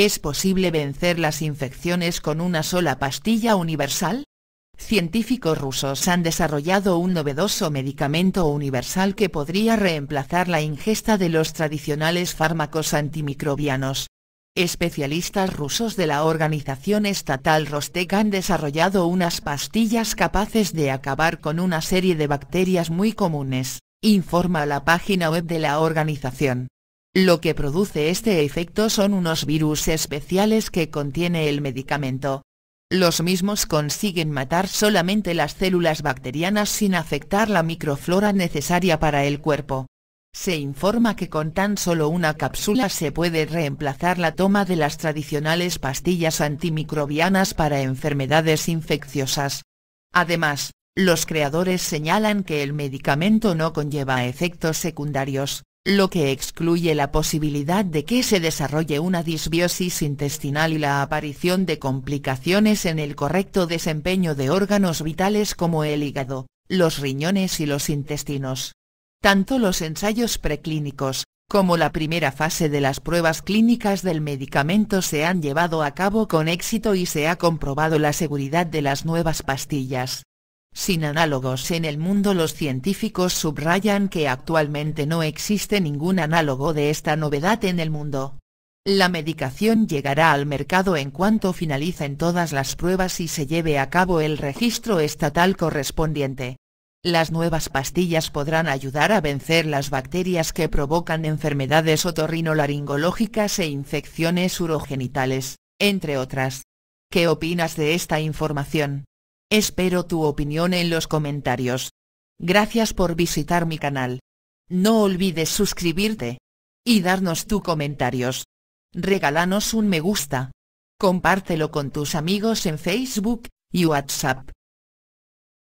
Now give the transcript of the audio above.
¿Es posible vencer las infecciones con una sola pastilla universal? Científicos rusos han desarrollado un novedoso medicamento universal que podría reemplazar la ingesta de los tradicionales fármacos antimicrobianos. Especialistas rusos de la organización estatal Rostec han desarrollado unas pastillas capaces de acabar con una serie de bacterias muy comunes, informa la página web de la organización. Lo que produce este efecto son unos virus especiales que contiene el medicamento. Los mismos consiguen matar solamente las células bacterianas sin afectar la microflora necesaria para el cuerpo. Se informa que con tan solo una cápsula se puede reemplazar la toma de las tradicionales pastillas antimicrobianas para enfermedades infecciosas. Además, los creadores señalan que el medicamento no conlleva efectos secundarios lo que excluye la posibilidad de que se desarrolle una disbiosis intestinal y la aparición de complicaciones en el correcto desempeño de órganos vitales como el hígado, los riñones y los intestinos. Tanto los ensayos preclínicos, como la primera fase de las pruebas clínicas del medicamento se han llevado a cabo con éxito y se ha comprobado la seguridad de las nuevas pastillas sin análogos en el mundo los científicos subrayan que actualmente no existe ningún análogo de esta novedad en el mundo. La medicación llegará al mercado en cuanto finalicen todas las pruebas y se lleve a cabo el registro estatal correspondiente. Las nuevas pastillas podrán ayudar a vencer las bacterias que provocan enfermedades otorrinolaringológicas e infecciones urogenitales, entre otras. ¿Qué opinas de esta información? Espero tu opinión en los comentarios. Gracias por visitar mi canal. No olvides suscribirte. Y darnos tus comentarios. Regálanos un me gusta. Compártelo con tus amigos en Facebook y WhatsApp.